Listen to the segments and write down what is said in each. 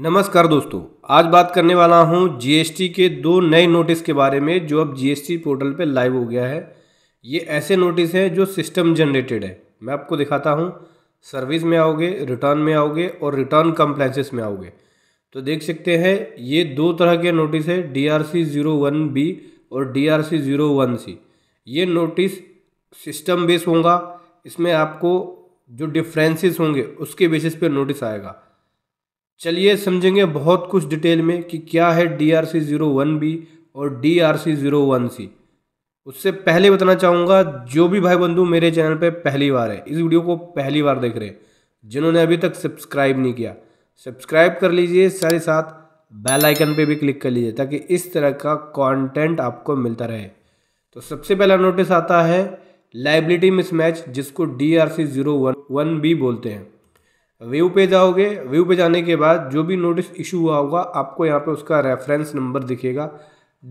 नमस्कार दोस्तों आज बात करने वाला हूं जीएसटी के दो नए नोटिस के बारे में जो अब जीएसटी पोर्टल पे लाइव हो गया है ये ऐसे नोटिस हैं जो सिस्टम जनरेटेड है मैं आपको दिखाता हूं सर्विस में आओगे रिटर्न में आओगे और रिटर्न कम्प्लेंसेस में आओगे तो देख सकते हैं ये दो तरह के नोटिस है D R C zero one B और D R C zero one C ये नोटिस सिस्टम बेस होगा इसमें आपको जो डिफ्रेंसेस होंगे उसके बेसिस पे नोटिस आएगा चलिए समझेंगे बहुत कुछ डिटेल में कि क्या है D R C zero one B और D R C zero one C उससे पहले बताना चाहूँगा जो भी भाई बंधु मेरे चैनल पे पहली बार है इस वीडियो को पहली बार देख रहे हैं जिन्होंने अभी तक सब्सक्राइब नहीं किया सब्सक्राइब कर लीजिए सारे साथ बेल आइकन पे भी क्लिक कर लीजिए ताकि इस तरह का कंटेंट आपको मिलता रहे तो सबसे पहला नोटिस आता है लाइबिलिटी मिसमैच जिसको D R C zero one one B बोलते हैं व्यू पे जाओगे व्यू पे जाने के बाद जो भी नोटिस इशू हुआ होगा आपको यहाँ पे उसका रेफरेंस नंबर दिखेगा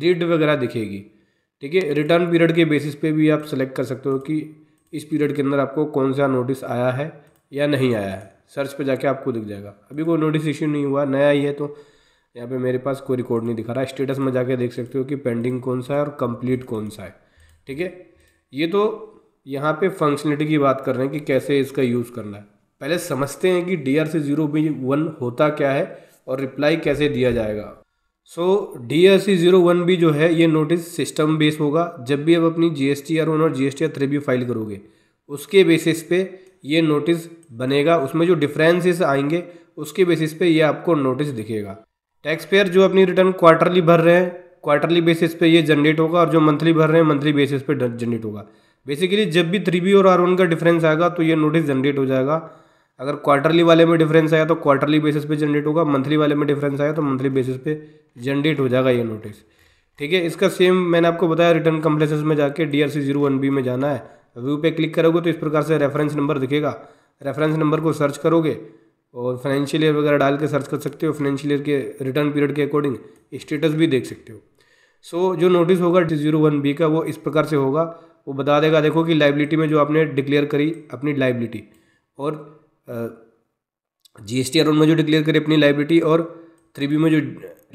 डेट वगैरह दिखेगी ठीक है रिटर्न पीरियड के बेसिस पे भी आप सेलेक्ट कर सकते हो कि इस पीरियड के अंदर आपको कौन सा नोटिस आया है या नहीं आया है सर्च पे जाके आपको दिख जाएगा अभी कोई नोटिस इशू नहीं हुआ नया ही है तो यहाँ पर मेरे पास कोई रिकॉर्ड नहीं दिखा रहा स्टेटस में जाके देख सकते हो कि पेंडिंग कौन सा है और कंप्लीट कौन सा है ठीक है ये तो यहाँ पर फंक्शनलिटी की बात कर रहे हैं कि कैसे इसका यूज़ करना है पहले समझते हैं कि D R C zero B one होता क्या है और रिप्लाई कैसे दिया जाएगा so D R C zero one B जो है ये नोटिस सिस्टम बेस होगा जब भी आप अपनी G S T R one और G S T R three B file करोगे उसके बेसिस पे ये नोटिस बनेगा उसमें जो डिफरेंसेस आएंगे उसके बेसिस पे ये आपको नोटिस दिखेगा टैक्स पेयर जो अपनी रिटर्न क्वार्टरली भर रहे हैं क्वार्टरली बेसिस पे ये जनरेट होगा और जो मंथली भर रहे हैं मंथली बेसिस पे जनरेट होगा बेसिकली जब भी थ्री बी और आर वन का डिफरेंस आएगा तो ये नोटिस जनरेट हो जाएगा अगर क्वार्टरली वाले में डिफरेंस आया तो क्वार्टरली बेसिस पे जनरेट होगा मंथली वाले में डिफरेंस आया तो मंथली बेसिस पे जनरेट हो जाएगा ये नोटिस ठीक है इसका सेम मैंने आपको बताया रिटर्न कम्प्लेसेस में जाके D R C zero one B में जाना है व्यू पे क्लिक करोगे तो इस प्रकार से रेफरेंस नंबर दिखेगा रेफरेंस नंबर को सर्च करोगे और फाइनेंशियल ईयर वगैरह डाल के सर्च कर सकते हो फाइनेंशियल ईयर के रिटर्न पीरियड के अकॉर्डिंग स्टेटस भी देख सकते हो सो so, जो नोटिस होगा जीरो वन बी का वो इस प्रकार से होगा वो बता देगा देखो कि लाइबिलिटी में जो आपने डिक्लेयर करी अपनी लाइबिलिटी और जीएसटी आर में जो डिक्लेयर करी अपनी लाइबिलिटी और थ्री बी में जो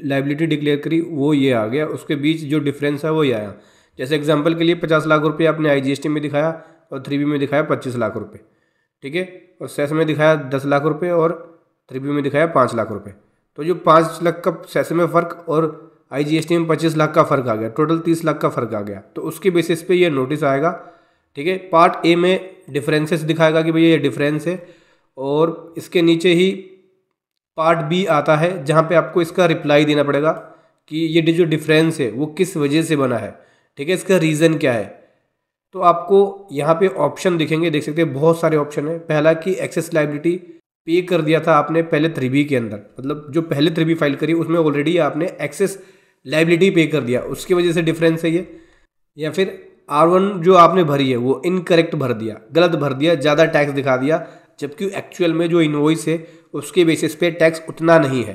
लाइबिलिटी डिक्लेयर करी वो ये आ गया उसके बीच जो डिफरेंस है वो ये आया जैसे एग्जाम्पल के लिए पचास लाख रुपये आपने आई में दिखाया और थ्री में दिखाया पच्चीस लाख रुपये ठीक है और सेस e में दिखाया दस लाख रुपये और थ्री में दिखाया पाँच लाख रुपये तो जो पाँच लाख का सेस e में फ़र्क और आई में पच्चीस लाख का फ़र्क आ गया टोटल तीस लाख का फ़र्क आ गया तो उसके बेसिस पे ये नोटिस आएगा ठीक है पार्ट ए में डिफरेंसेस दिखाएगा कि भैया ये डिफरेंस है और इसके नीचे ही पार्ट बी आता है जहाँ पे आपको इसका रिप्लाई देना पड़ेगा कि ये जो डिफरेंस है वो किस वजह से बना है ठीक है इसका रीज़न क्या है तो आपको यहाँ पे ऑप्शन दिखेंगे देख सकते हैं बहुत सारे ऑप्शन हैं पहला कि एक्सेस लाइबिलिटी पे कर दिया था आपने पहले थ्री के अंदर मतलब जो पहले थ्री फाइल करी उसमें ऑलरेडी आपने एक्सेस लाइबिलिटी पे कर दिया उसकी वजह से डिफरेंस है ये या फिर आर वन जो आपने भरी है वो इनकरेक्ट भर दिया गलत भर दिया ज़्यादा टैक्स दिखा दिया जबकि एक्चुअल में जो इन्वॉइस है उसके बेसिस पे टैक्स उतना नहीं है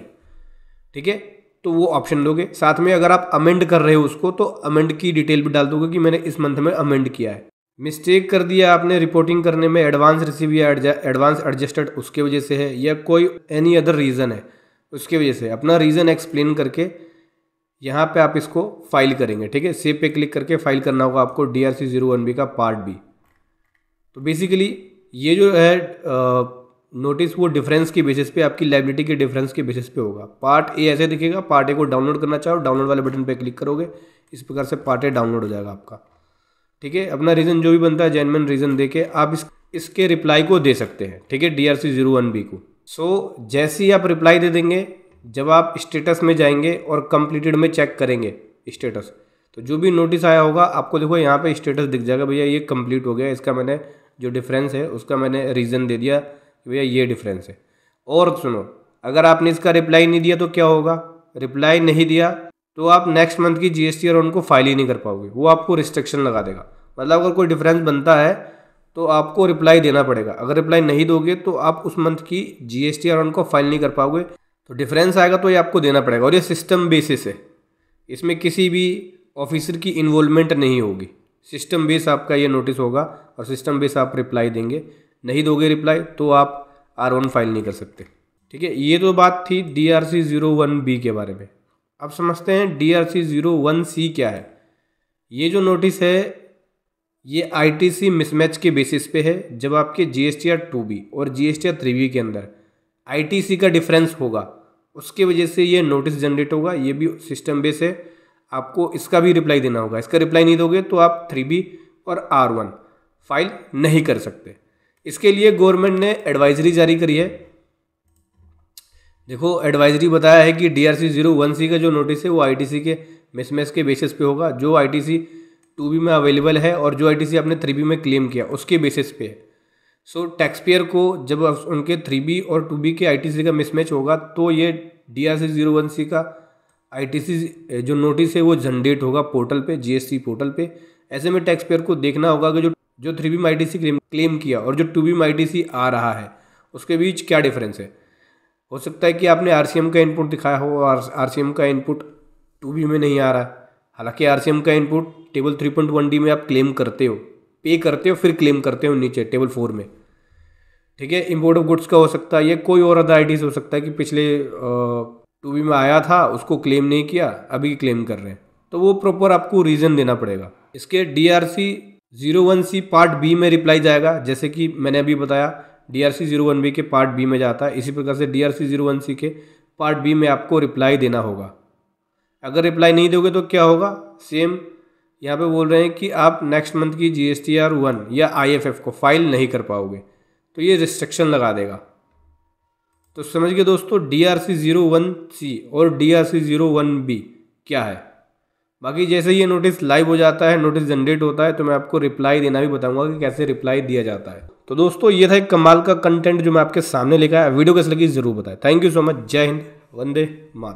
ठीक है तो वो ऑप्शन दोगे साथ में अगर आप अमेंड कर रहे हो उसको तो अमेंड की डिटेल भी डाल दोगे कि मैंने इस मंथ में अमेंड किया है मिस्टेक कर दिया आपने रिपोर्टिंग करने में एडवांस रिसीव या एडवांस एडजस्टेड उसके वजह से है या कोई एनी अदर रीज़न है उसके वजह से अपना रीज़न एक्सप्लेन करके यहाँ पे आप इसको फाइल करेंगे ठीक है सेव पे क्लिक करके फाइल करना होगा आपको D R C zero one B का पार्ट बी तो बेसिकली ये जो है नोटिस वो डिफरेंस के बेसिस पे आपकी लाइबिलिटी के डिफरेंस के बेसिस पे होगा पार्ट ए ऐसे दिखेगा पार्ट ए को डाउनलोड करना चाहो डाउनलोड वाले बटन पे क्लिक करोगे इस प्रकार से पार्ट ए डाउनलोड हो जाएगा आपका ठीक है अपना रीज़न जो भी बनता है जेनमेन रीज़न दे के आप इस इसके रिप्लाई को दे सकते हैं ठीक है D R C zero one B को सो so, जैसे ही आप रिप्लाई दे देंगे जब आप स्टेटस में जाएंगे और कंप्लीटेड में चेक करेंगे स्टेटस तो जो भी नोटिस आया होगा आपको देखो यहाँ पे स्टेटस दिख जाएगा भैया ये कंप्लीट हो गया इसका मैंने जो डिफरेंस है उसका मैंने रीज़न दे दिया कि भैया ये डिफरेंस है और सुनो अगर आपने इसका रिप्लाई नहीं दिया तो क्या होगा रिप्लाई नहीं दिया तो आप नेक्स्ट मंथ की जीएसटी और उनको फाइल ही नहीं कर पाओगे वो आपको रिस्ट्रिक्शन लगा देगा मतलब अगर कोई डिफरेंस बनता है तो आपको रिप्लाई देना पड़ेगा अगर रिप्लाई नहीं दोगे तो आप उस मंथ की जीएसटी और उनको फाइल नहीं कर पाओगे तो डिफरेंस आएगा तो ये आपको देना पड़ेगा और ये सिस्टम बेसिस है इसमें किसी भी ऑफिसर की इन्वॉल्वमेंट नहीं होगी सिस्टम बेस आपका ये नोटिस होगा और सिस्टम बेस आप रिप्लाई देंगे नहीं दोगे रिप्लाई तो आप आर वन फाइल नहीं कर सकते ठीक है ये तो बात थी D R C zero one B के बारे में अब समझते हैं D R C zero one C क्या है ये जो नोटिस है ये आईटीसी मिसमैच के बेसिस पे है जब आपके G S T R two B और G S T R three B के अंदर आईटीसी का डिफरेंस होगा उसके वजह से ये नोटिस जनरेट होगा ये भी सिस्टम बेस है आपको इसका भी रिप्लाई देना होगा इसका रिप्लाई नहीं दोगे तो आप थ्री बी और आर वन फाइल नहीं कर सकते इसके लिए गवर्नमेंट ने एडवाइजरी जारी करी है देखो एडवाइजरी बताया है कि D R C zero one C का जो नोटिस है वो आई टी सी के मिसमैच के बेसिस पे होगा जो I T C two B में अवेलेबल है और जो आई टी सी आपने थ्री बी में क्लेम किया उसके बेसिस पे है सो टैक्स पेयर को जब उनके थ्री बी और टू बी के आई टी सी का मिसमैच होगा तो ये D R C zero one C का आईटीसी जो नोटिस है वो जनरेट होगा पोर्टल पे जीएसटी पोर्टल पे ऐसे में टैक्स पेयर को देखना होगा कि जो जो three B I T C claim किया और जो two B I T C आ रहा है उसके बीच क्या डिफरेंस है हो सकता है कि आपने आर सी एम का इनपुट दिखाया हो और आर सी एम का इनपुट टू बी में नहीं आ रहा हालांकि आर सी एम का input table three point one D में आप क्लेम करते हो पे करते हो फिर क्लेम करते हो नीचे टेबल फोर में ठीक है इम्पोर्ट ऑफ गुड्स का हो सकता है या कोई और अदर आई हो सकता है कि पिछले आ, टू बी में आया था उसको क्लेम नहीं किया अभी क्लेम कर रहे हैं तो वो प्रॉपर आपको रीज़न देना पड़ेगा इसके D R C zero one C part B में रिप्लाई जाएगा जैसे कि मैंने अभी बताया D R C zero one B के पार्ट बी में जाता है इसी प्रकार से D R C zero one C के पार्ट बी में आपको रिप्लाई देना होगा अगर रिप्लाई नहीं दोगे तो क्या होगा सेम यहाँ पे बोल रहे हैं कि आप नेक्स्ट मंथ की G S T R one या आई एफ एफ को फाइल नहीं कर पाओगे तो ये रिस्ट्रिक्शन लगा देगा तो समझ गए दोस्तों D R C zero one C और D R C zero one B क्या है बाकी जैसे ये नोटिस लाइव हो जाता है नोटिस जनरेट होता है तो मैं आपको रिप्लाई देना भी बताऊंगा कि कैसे रिप्लाई दिया जाता है तो दोस्तों ये था एक कमाल का कंटेंट जो मैं आपके सामने लिखा है वीडियो कैसे लगी जरूर बताएं थैंक यू सो मच जय हिंद वंदे मात